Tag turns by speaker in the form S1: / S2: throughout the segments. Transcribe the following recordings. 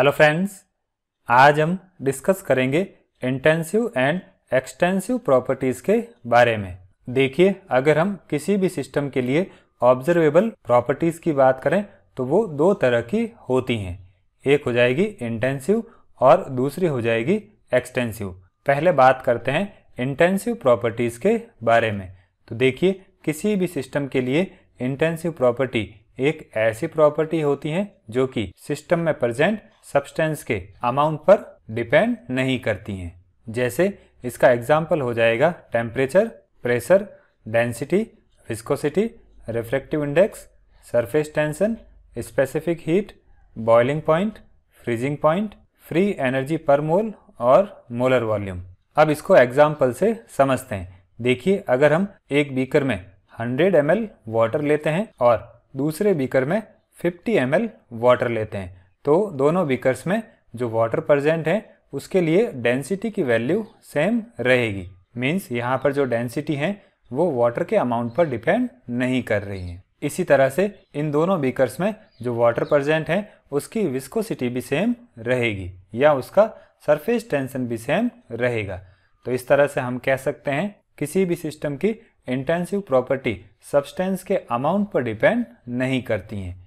S1: hello friends आज हम discuss करेंगे इंटेंसिव एंड एक्सटेंसिव प्रॉपर्टीज के बारे में देखिए अगर हम किसी भी सिस्टम के लिए ऑब्जर्वेबल प्रॉपर्टीज की बात करें तो वो दो तरह की होती हैं एक हो जाएगी इंटेंसिव और दूसरी हो जाएगी एक्सटेंसिव पहले बात करते हैं इंटेंसिव प्रॉपर्टीज के बारे में तो देखिए किसी भी सिस्टम के लिए इंटेंसिव प्रॉपर्टी एक ऐसी प्रॉपर्टी होती है जो कि सिस्टम में प्रेजेंट सब्सटेंस के अमाउंट पर डिपेंड नहीं करती हैं जैसे इसका एग्जाम्पल हो जाएगा temperature pressure density viscosity reflective index surface tension specific heat boiling point freezing point free energy per mole और मोलर वॉल्यूम अब इसको एग्जाम्पल से समझते हैं देखिए अगर हम एक बीकर में 100 ml वाटर लेते हैं और दूसरे बीकर में 50 ml वाटर लेते हैं तो दोनों बीकर्स में जो वाटर प्रजेंट है उसके लिए डेंसिटी की वैल्यू सेम रहेगी मीन्स यहाँ पर जो डेंसिटी है वो वाटर के अमाउंट पर डिपेंड नहीं कर रही है इसी तरह से इन दोनों बीकर्स में जो वाटर प्रजेंट है उसकी विस्कोसिटी भी सेम रहेगी या उसका सरफेस टेंशन भी सेम रहेगा तो इस तरह से हम कह सकते हैं किसी भी सिस्टम की इंटेंसिव प्रॉपर्टी सब्सटेंस के अमाउंट पर डिपेंड नहीं करती हैं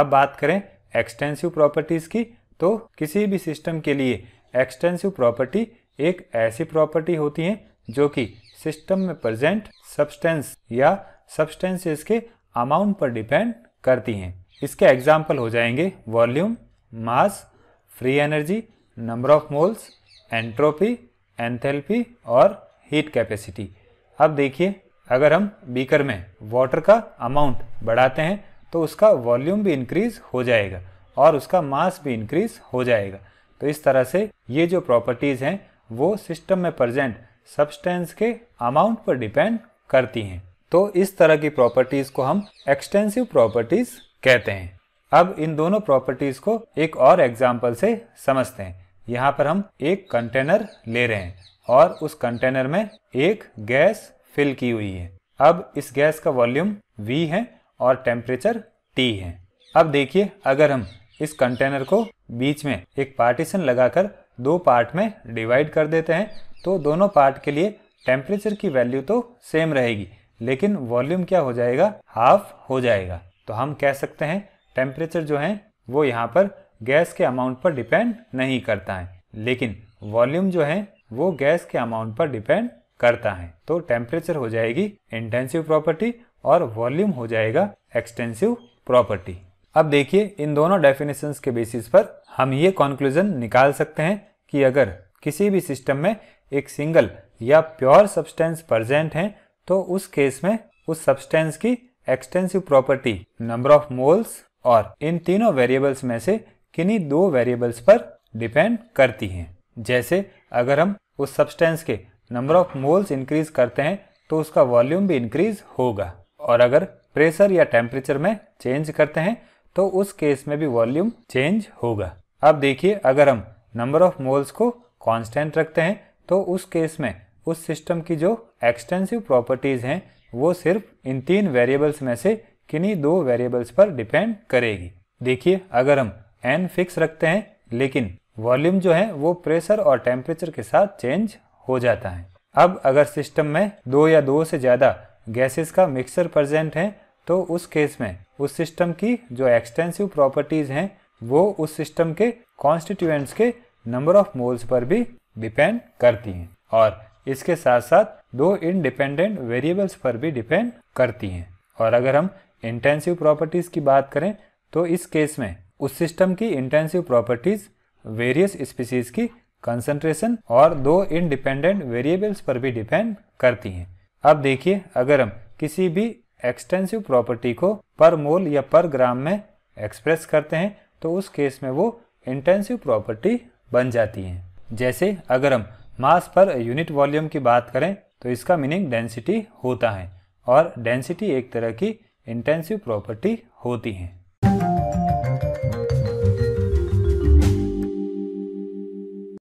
S1: अब बात करें एक्सटेंसिव प्रॉपर्टीज़ की तो किसी भी सिस्टम के लिए एक्सटेंसिव प्रॉपर्टी एक ऐसी प्रॉपर्टी होती है जो कि सिस्टम में प्रेजेंट सब्सटेंस या सब्सटेंसेस के अमाउंट पर डिपेंड करती हैं इसके एग्जाम्पल हो जाएंगे volume mass free energy number of moles entropy enthalpy और हीट कैपेसिटी अब देखिए अगर हम बीकर में वाटर का अमाउंट बढ़ाते हैं तो उसका वॉल्यूम भी इंक्रीज हो जाएगा और उसका मास भी इंक्रीज हो जाएगा तो इस तरह से ये जो प्रॉपर्टीज़ हैं वो सिस्टम में प्रजेंट सब्सटेंस के अमाउंट पर डिपेंड करती हैं तो इस तरह की प्रॉपर्टीज़ को हम एक्सटेंसिव प्रॉपर्टीज़ कहते हैं अब इन दोनों प्रॉपर्टीज़ को एक और एग्जाम्पल से समझते हैं यहाँ पर हम एक कंटेनर ले रहे हैं और उस कंटेनर में एक गैस फिल की हुई है अब इस गैस का वॉल्यूम V है और टेम्परेचर टी है अब देखिए अगर हम इस कंटेनर को बीच में एक पार्टीशन लगाकर दो पार्ट में डिवाइड कर देते हैं तो दोनों पार्ट के लिए टेम्परेचर की वैल्यू तो सेम रहेगी लेकिन वॉल्यूम क्या हो जाएगा हाफ हो जाएगा तो हम कह सकते हैं टेम्परेचर जो है वो यहाँ पर गैस के अमाउंट पर डिपेंड नहीं करता है लेकिन वॉल्यूम जो है वो गैस के अमाउंट पर डिपेंड करता है तो टेम्परेचर हो जाएगी इंटेंसिव प्रॉपर्टी और वॉल्यूम हो जाएगा एक्सटेंसिव प्रॉपर्टी अब देखिए इन दोनों डेफिनेशन के बेसिस पर हम ये कॉन्क्लूजन निकाल सकते हैं कि अगर किसी भी सिस्टम में एक सिंगल या प्योर सब्सटेंस प्रजेंट है तो उस केस में उस सब्सटेंस की extensive property number of moles और इन तीनों वेरिएबल्स में से किन्हीं दो वेरिएबल्स पर डिपेंड करती हैं जैसे अगर हम उस सब्सटेंस के नंबर ऑफ मोल्स इंक्रीज करते हैं तो उसका वॉल्यूम भी इंक्रीज होगा और अगर प्रेशर या टेम्परेचर में चेंज करते हैं तो उस केस में भी वॉल्यूम चेंज होगा अब देखिए अगर हम नंबर ऑफ मोल्स को कांस्टेंट रखते हैं तो उस केस में उस सिस्टम की जो एक्सटेंसिव प्रॉपर्टीज हैं वो सिर्फ इन तीन वेरिएबल्स में से किन्हीं दो वेरिएबल्स पर डिपेंड करेगी देखिए अगर हम एन फिक्स रखते हैं लेकिन वॉल्यूम जो है वो प्रेशर और टेम्परेचर के साथ चेंज हो जाता है अब अगर सिस्टम में दो या दो से ज़्यादा गैसेस का मिक्सर प्रेजेंट है तो उस केस में उस सिस्टम की जो एक्सटेंसिव प्रॉपर्टीज़ हैं वो उस सिस्टम के कॉन्स्टिट्यूएंट्स के नंबर ऑफ मोल्स पर भी डिपेंड करती हैं और इसके साथ साथ दो इनडिपेंडेंट वेरिएबल्स पर भी डिपेंड करती हैं और अगर हम इंटेंसिव प्रॉपर्टीज़ की बात करें तो इस केस में उस सिस्टम की इंटेंसिव प्रॉपर्टीज़ वेरियस स्पीसीज़ की कंसंट्रेशन और दो इनडिपेंडेंट वेरिएबल्स पर भी डिपेंड करती हैं अब देखिए अगर हम किसी भी एक्सटेंसिव प्रॉपर्टी को पर मोल या पर ग्राम में एक्सप्रेस करते हैं तो उस केस में वो इंटेंसिव प्रॉपर्टी बन जाती है जैसे अगर हम मास पर यूनिट वॉल्यूम की बात करें तो इसका मीनिंग डेंसिटी होता है और डेंसिटी एक तरह की इंटेंसिव प्रॉपर्टी होती है